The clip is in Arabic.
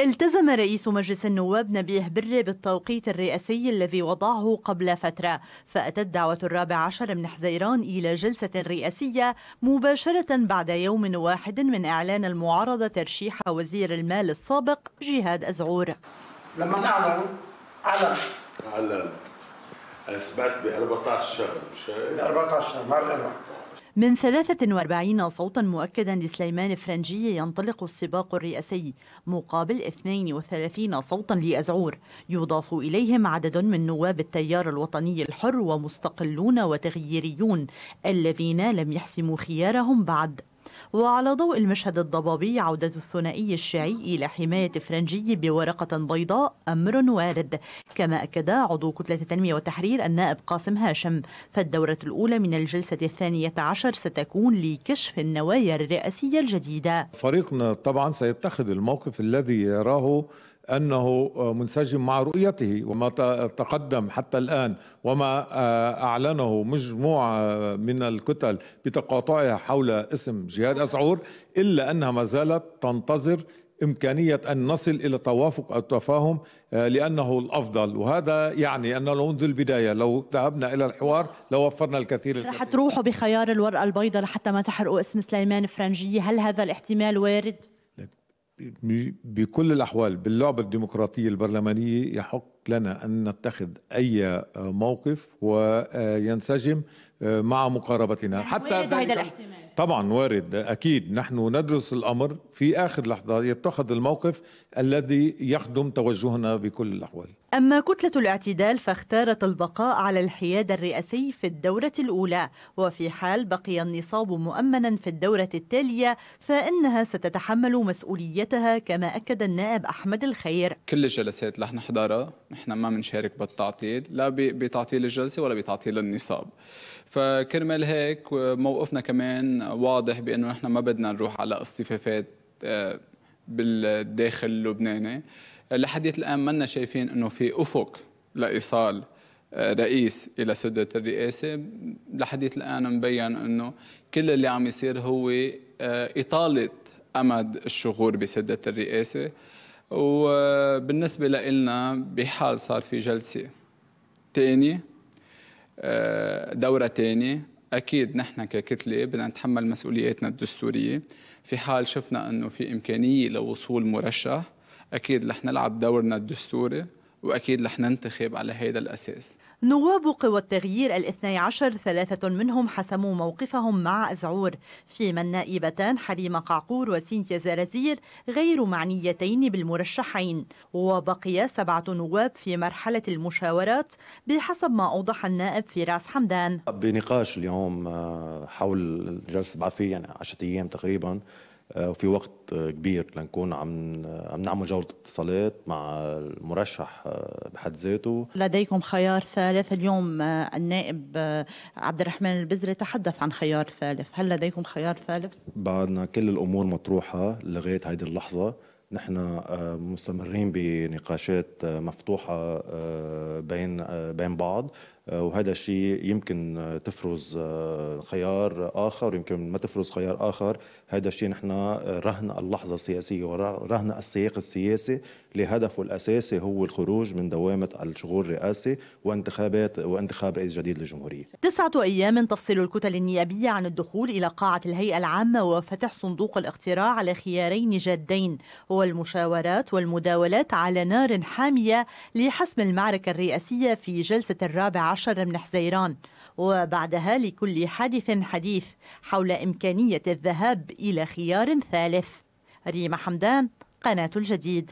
التزم رئيس مجلس النواب نبيه بري بالتوقيت الرئاسي الذي وضعه قبل فترة فأتت الدعوة الرابع عشر من حزيران إلى جلسة رئاسية مباشرة بعد يوم واحد من إعلان المعارضة ترشيح وزير المال السابق جهاد أزعور لما أعلنوا أعلن أعلن سمعت ب 14 شهر مش 14 شهر ما من 43 صوتا مؤكدا لسليمان فرنجي ينطلق السباق الرئاسي مقابل 32 صوتا لأزعور يضاف إليهم عدد من نواب التيار الوطني الحر ومستقلون وتغييريون الذين لم يحسموا خيارهم بعد وعلى ضوء المشهد الضبابي عودة الثنائي الشيعي إلى حماية فرنجي بورقة بيضاء أمر وارد كما أكد عضو كتلة التنمية والتحرير النائب قاسم هاشم فالدورة الأولى من الجلسة الثانية عشر ستكون لكشف النوايا الرئاسية الجديدة فريقنا طبعا سيتخذ الموقف الذي يراه انه منسجم مع رؤيته وما تقدم حتى الان وما آه، اعلنه مجموعه من الكتل بتقاطعها حول اسم جهاد اسعور الا انها ما زالت تنتظر إمكانية أن نصل إلى توافق أو تفاهم آه، لأنه الأفضل وهذا يعني أنه منذ البداية لو ذهبنا إلى الحوار لوفرنا الكثير الكثير رح تروحوا بخيار الورقة البيضاء لحتى ما تحرقوا اسم سليمان فرنجية هل هذا الاحتمال وارد؟ بكل الاحوال باللعبه الديمقراطيه البرلمانيه يحق لنا أن نتخذ أي موقف وينسجم مع مقاربتنا يعني حتى وارد هذا الاحتمال طبعا وارد أكيد نحن ندرس الأمر في آخر لحظة يتخذ الموقف الذي يخدم توجهنا بكل الأحوال أما كتلة الاعتدال فاختارت البقاء على الحياد الرئاسي في الدورة الأولى وفي حال بقي النصاب مؤمنا في الدورة التالية فإنها ستتحمل مسؤوليتها كما أكد النائب أحمد الخير كل الجلسات اللي نحضرها نحن ما بنشارك بالتعطيل لا بتعطيل الجلسه ولا بتعطيل النصاب فكرمال هيك موقفنا كمان واضح بانه نحن ما بدنا نروح على اصطفافات آه، بالداخل اللبناني لحديت الان منا شايفين انه في افق لايصال آه، رئيس الى سده الرئاسه لحديت الان مبين انه كل اللي عم يصير هو آه، اطاله امد الشغور بسده الرئاسه وبالنسبة لإلنا بحال صار في جلسة تاني آه، دورة تاني أكيد نحن ككتلة بدنا نتحمل مسؤولياتنا الدستورية في حال شفنا أنه في إمكانية لوصول مرشح أكيد رح نلعب دورنا الدستوري وأكيد رح ننتخب على هذا الأساس نواب قوى التغيير الاثني عشر ثلاثة منهم حسموا موقفهم مع أزعور فيما النائبتان حليمة قعقور وسينتيا زرازير غير معنيتين بالمرشحين وبقي سبعة نواب في مرحلة المشاورات بحسب ما أوضح النائب فراس حمدان بنقاش اليوم آه، حول جلسة بعثية يعني 10 أيام تقريبا آه، وفي وقت آه، كبير لنكون عم آه، عم نعمل جوله اتصالات مع المرشح بحد ذاته لديكم خيار ثالث اليوم النائب عبد الرحمن البزري تحدث عن خيار ثالث هل لديكم خيار ثالث بعدنا كل الامور مطروحه لغايه هذه اللحظه نحن مستمرين بنقاشات مفتوحه بين بين بعض آه، وهذا الشيء يمكن آه، تفرز آه، خيار اخر ويمكن ما تفرز خيار اخر هذا الشيء نحن رهن اللحظه السياسيه ورهن السياق السياسي لهدفه الاساسي هو الخروج من دوامه الشغل الرئاسي وانتخابات وانتخاب رئيس جديد للجمهوريه تسعه ايام تفصل الكتل النيابيه عن الدخول الى قاعه الهيئه العامه وفتح صندوق الاقتراع على خيارين جادين هو المشاورات والمداولات على نار حاميه لحسم المعركه الرئاسيه في جلسه الرابع عشر من حزيران وبعدها لكل حادث حديث حول إمكانية الذهاب إلى خيار ثالث ريما حمدان قناة الجديد